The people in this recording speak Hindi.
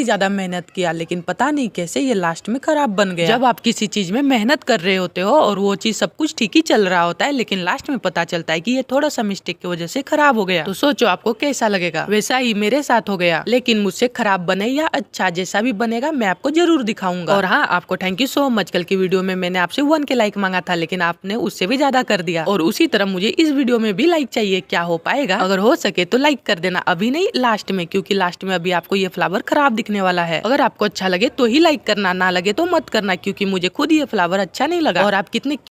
काफी ज्यादा मेहनत किया लेकिन पता नहीं कैसे ये लास्ट में खराब बन गया जब आप किसी चीज में मेहनत कर रहे होते हो और वो चीज सब कुछ ठीक ही चल रहा होता है लेकिन लास्ट में पता चलता है की ये थोड़ा सा मिस्टेक की वजह से खराब हो गया तो सोचो आपको कैसा लगेगा वैसा ही मेरे साथ हो गया लेकिन मुझसे खराब बने या अच्छा जैसा भी बनेगा मैं आपको जरूर दिखाऊंगा और हाँ आपको थैंक यू सो मच कल की वीडियो में मैंने आपसे वन के लाइक मांगा था लेकिन आपने उससे भी ज्यादा कर दिया और उसी तरह मुझे इस वीडियो में भी लाइक चाहिए क्या हो पाएगा अगर हो सके तो लाइक कर देना अभी नहीं लास्ट में क्यूँकी लास्ट में अभी आपको ये फ्लावर खराब दिख दिखने वाला है अगर आपको अच्छा लगे तो ही लाइक करना ना लगे तो मत करना क्योंकि मुझे खुद ये फ्लावर अच्छा नहीं लगा और आप कितने